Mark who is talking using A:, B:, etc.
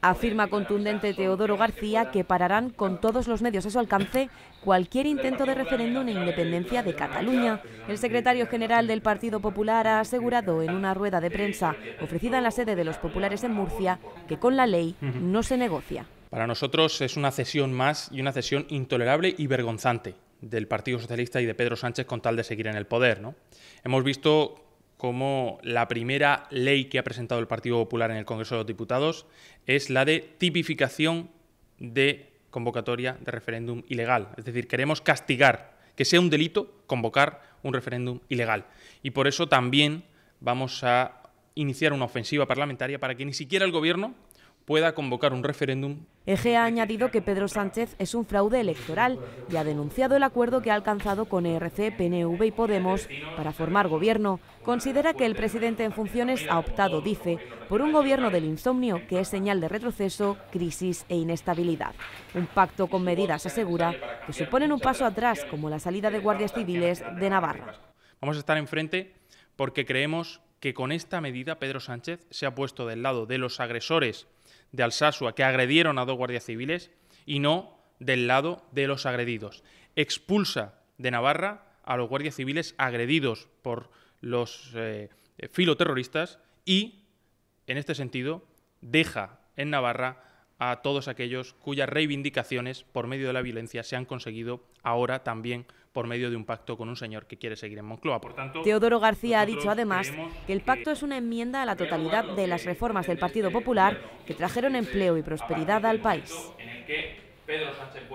A: Afirma contundente Teodoro García que pararán con todos los medios a su alcance cualquier intento de referéndum e independencia de Cataluña. El secretario general del Partido Popular ha asegurado en una rueda de prensa ofrecida en la sede de los populares en Murcia que con la ley no se negocia.
B: Para nosotros es una cesión más y una cesión intolerable y vergonzante del Partido Socialista y de Pedro Sánchez con tal de seguir en el poder. ¿no? Hemos visto como la primera ley que ha presentado el Partido Popular en el Congreso de los Diputados es la de tipificación de convocatoria de referéndum ilegal. Es decir, queremos castigar que sea un delito convocar un referéndum ilegal. Y por eso también vamos a iniciar una ofensiva parlamentaria para que ni siquiera el Gobierno pueda convocar un referéndum.
A: Eje ha añadido que Pedro Sánchez es un fraude electoral y ha denunciado el acuerdo que ha alcanzado con ERC, PNV y Podemos para formar gobierno. Considera que el presidente en funciones ha optado, dice, por un gobierno del insomnio que es señal de retroceso, crisis e inestabilidad. Un pacto con medidas, asegura, que suponen un paso atrás, como la salida de guardias civiles de Navarra.
B: Vamos a estar enfrente porque creemos que con esta medida Pedro Sánchez se ha puesto del lado de los agresores de Alsasua que agredieron a dos guardias civiles y no del lado de los agredidos. Expulsa de Navarra a los guardias civiles agredidos por los eh, filoterroristas y, en este sentido, deja en Navarra a todos aquellos cuyas reivindicaciones por medio de la violencia se han conseguido ahora también por medio de un pacto con un señor que quiere seguir en Moncloa. Por tanto, Teodoro
A: García ha dicho además que el pacto es una enmienda a la totalidad de las reformas del Partido Popular que trajeron empleo y prosperidad al país.
B: En el que Pedro Sánchez